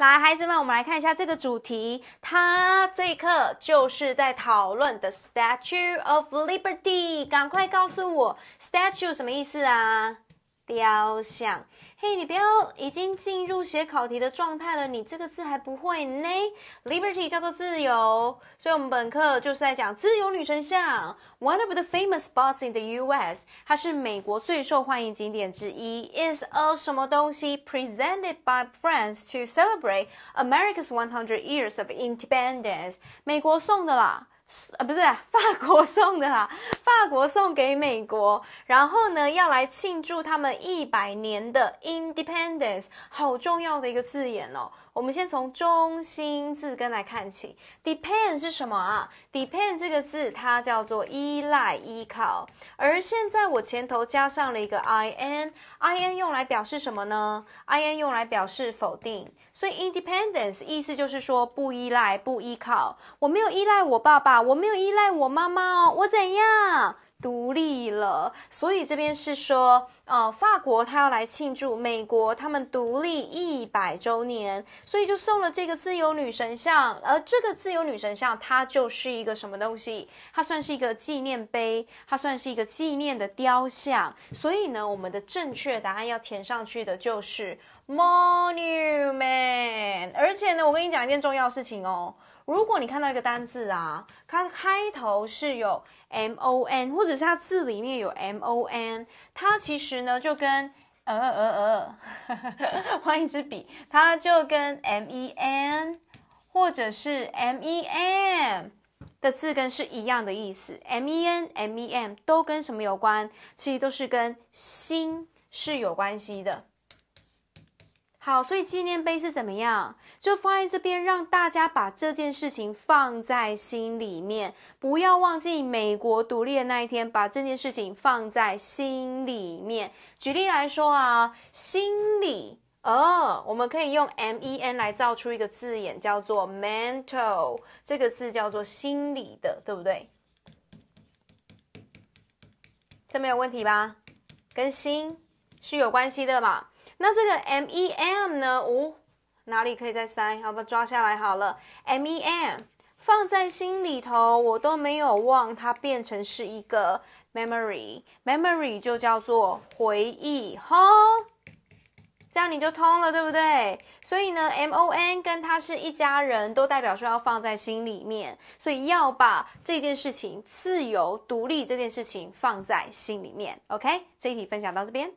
来，孩子们，我们来看一下这个主题。它这一课就是在讨论 the Statue of Liberty。赶快告诉我，Statue 什么意思啊？雕像，嘿，你不要已经进入写考题的状态了。你这个字还不会呢。Liberty 叫做自由，所以我们本课就是在讲自由女神像。One of the famous spots in the U.S.，它是美国最受欢迎景点之一。Is a 什么东西 presented by France to celebrate America's 100 years of independence？美国送的啦。啊，不是法国送的啦，法国送给美国，然后呢，要来庆祝他们一百年的 Independence，好重要的一个字眼哦。我们先从中心字根来看起，depend 是什么啊？depend 这个字它叫做依赖、依靠，而现在我前头加上了一个 in，in 用来表示什么呢？in 用来表示否定，所以 independence 意思就是说不依赖、不依靠。我没有依赖我爸爸，我没有依赖我妈妈，我怎样？独立了，所以这边是说，呃，法国他要来庆祝美国他们独立一百周年，所以就送了这个自由女神像。而这个自由女神像，它就是一个什么东西？它算是一个纪念碑，它算是一个纪念的雕像。所以呢，我们的正确答案要填上去的就是 monument。而且呢，我跟你讲一件重要事情哦。如果你看到一个单字啊，它开头是有 m o n，或者是它字里面有 m o n，它其实呢就跟呃呃呃，换一支笔，它就跟 m e n，或者是 m e m 的字根是一样的意思。m e n、m e m 都跟什么有关？其实都是跟心是有关系的。好，所以纪念碑是怎么样？就放在这边，让大家把这件事情放在心里面，不要忘记美国独立的那一天，把这件事情放在心里面。举例来说啊，心理哦，我们可以用 M E N 来造出一个字眼，叫做 mental，这个字叫做心理的，对不对？这没有问题吧？跟心是有关系的嘛？那这个 M E M 呢？哦，哪里可以再塞？好，把抓下来好了。M E M 放在心里头，我都没有忘。它变成是一个 memory，memory 就叫做回忆哈。这样你就通了，对不对？所以呢，M O N 跟它是一家人，都代表说要放在心里面。所以要把这件事情自由独立这件事情放在心里面。OK，这一题分享到这边。